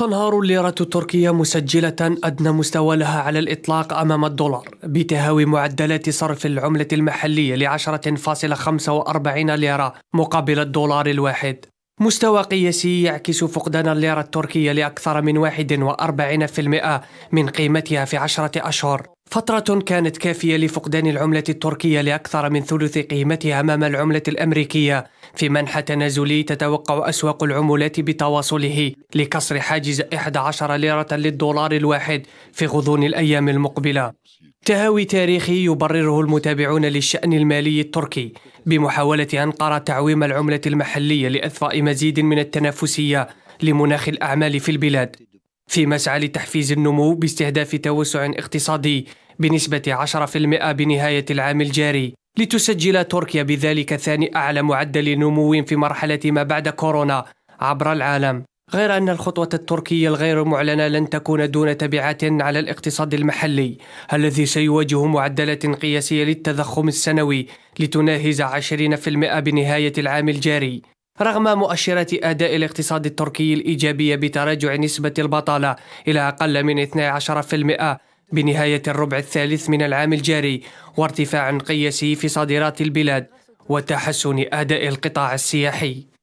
تنهار الليرة التركية مسجلة أدنى مستوى لها على الإطلاق أمام الدولار بتهاوي معدلات صرف العملة المحلية خمسة 10.45 ليرة مقابل الدولار الواحد مستوى قياسي يعكس فقدان الليرة التركية لأكثر من 41% من قيمتها في عشرة أشهر فترة كانت كافية لفقدان العملة التركية لأكثر من ثلث قيمتها أمام العملة الأمريكية في منحى تنازلي تتوقع أسواق العملات بتواصله لكسر حاجز 11 ليرة للدولار الواحد في غضون الأيام المقبلة تهاوي تاريخي يبرره المتابعون للشأن المالي التركي بمحاولة أنقرة تعويم العملة المحلية لإضفاء مزيد من التنافسية لمناخ الأعمال في البلاد في مسعى لتحفيز النمو باستهداف توسع اقتصادي بنسبة 10% بنهاية العام الجاري لتسجل تركيا بذلك ثاني أعلى معدل نمو في مرحلة ما بعد كورونا عبر العالم غير أن الخطوة التركية الغير معلنة لن تكون دون تبعات على الاقتصاد المحلي الذي سيواجه معدلات قياسية للتضخم السنوي لتناهز 20% بنهاية العام الجاري رغم مؤشرات أداء الاقتصاد التركي الإيجابية بتراجع نسبة البطالة إلى أقل من 12% بنهاية الربع الثالث من العام الجاري وارتفاع قياسي في صادرات البلاد وتحسن أداء القطاع السياحي